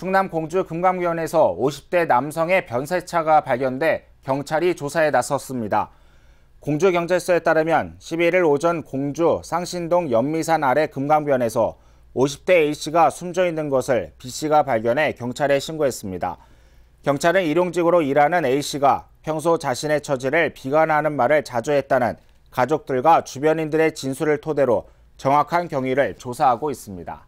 충남 공주 금강면에서 50대 남성의 변세차가 발견돼 경찰이 조사에 나섰습니다. 공주경찰서에 따르면 11일 오전 공주 상신동 연미산 아래 금강변에서 50대 A씨가 숨져 있는 것을 B씨가 발견해 경찰에 신고했습니다. 경찰은 일용직으로 일하는 A씨가 평소 자신의 처지를 비관하는 말을 자주 했다는 가족들과 주변인들의 진술을 토대로 정확한 경위를 조사하고 있습니다.